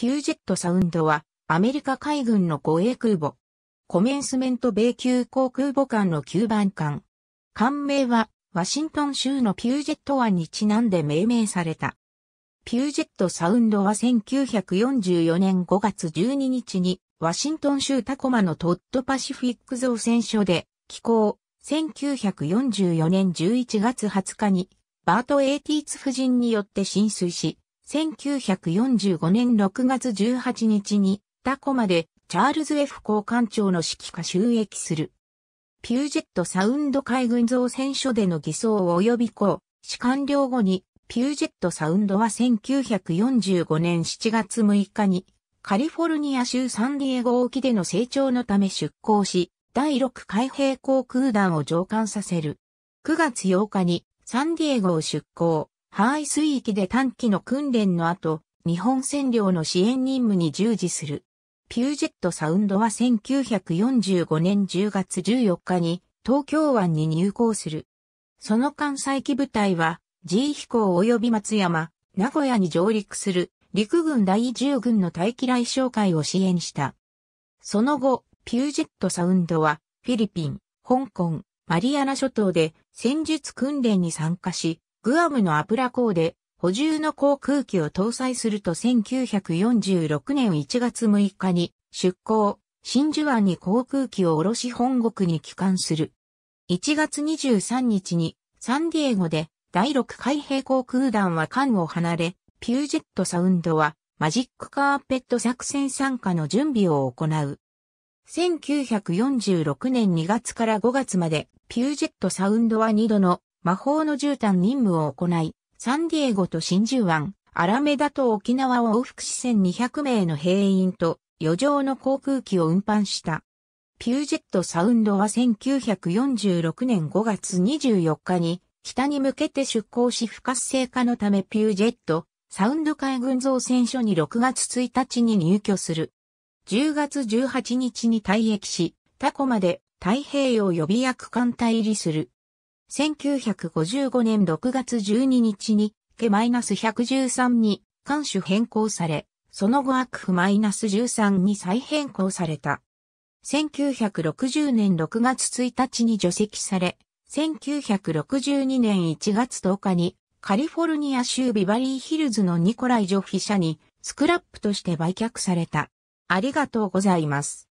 ピュージェットサウンドは、アメリカ海軍の護衛空母。コメンスメント米級航空母艦の9番艦。艦名は、ワシントン州のピュージェット湾にちなんで命名された。ピュージェットサウンドは1944年5月12日に、ワシントン州タコマのトッドパシフィック造船所で、寄港、1944年11月20日に、バート・エイティーツ夫人によって浸水し、1945年6月18日に、タコまでチャールズ F 高官長の指揮下収益する。ピュージェットサウンド海軍造船所での偽装を及びこう、士官僚後に、ピュージェットサウンドは1945年7月6日に、カリフォルニア州サンディエゴ沖での成長のため出港し、第6海兵航空団を上艦させる。9月8日にサンディエゴを出港。範囲水域で短期の訓練の後、日本占領の支援任務に従事する。ピュージェットサウンドは1945年10月14日に東京湾に入港する。その艦載機部隊は G 飛行及び松山、名古屋に上陸する陸軍第10軍の大機雷哨会を支援した。その後、ピュージェットサウンドはフィリピン、香港、マリアナ諸島で戦術訓練に参加し、グアムのアプラ港で補充の航空機を搭載すると1946年1月6日に出港、真珠湾に航空機を下ろし本国に帰還する。1月23日にサンディエゴで第6海兵航空団は艦を離れ、ピュージェットサウンドはマジックカーペット作戦参加の準備を行う。1946年2月から5月までピュージェットサウンドは2度の魔法の絨毯任務を行い、サンディエゴと真珠湾、アラメダと沖縄を往復し1200名の兵員と余剰の航空機を運搬した。ピュージェットサウンドは1946年5月24日に北に向けて出港し不活性化のためピュージェットサウンド海軍造船所に6月1日に入居する。10月18日に退役し、タコまで太平洋予備役艦隊入りする。1955年6月12日に、ケ -113 に、艦首変更され、その後悪ス -13 に再変更された。1960年6月1日に除籍され、1962年1月10日に、カリフォルニア州ビバリーヒルズのニコライ・ジョフィ社に、スクラップとして売却された。ありがとうございます。